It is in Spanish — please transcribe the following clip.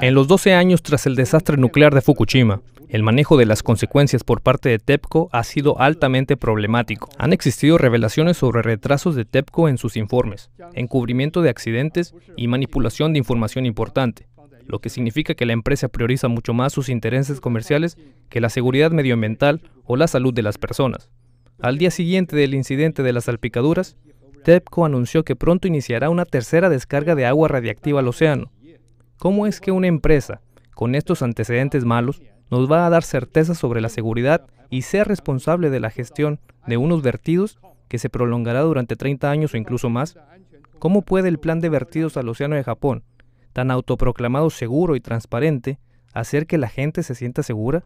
En los 12 años tras el desastre nuclear de Fukushima, el manejo de las consecuencias por parte de TEPCO ha sido altamente problemático. Han existido revelaciones sobre retrasos de TEPCO en sus informes, encubrimiento de accidentes y manipulación de información importante, lo que significa que la empresa prioriza mucho más sus intereses comerciales que la seguridad medioambiental o la salud de las personas. Al día siguiente del incidente de las salpicaduras, TEPCO anunció que pronto iniciará una tercera descarga de agua radiactiva al océano, ¿Cómo es que una empresa con estos antecedentes malos nos va a dar certeza sobre la seguridad y ser responsable de la gestión de unos vertidos que se prolongará durante 30 años o incluso más? ¿Cómo puede el plan de vertidos al Océano de Japón, tan autoproclamado seguro y transparente, hacer que la gente se sienta segura?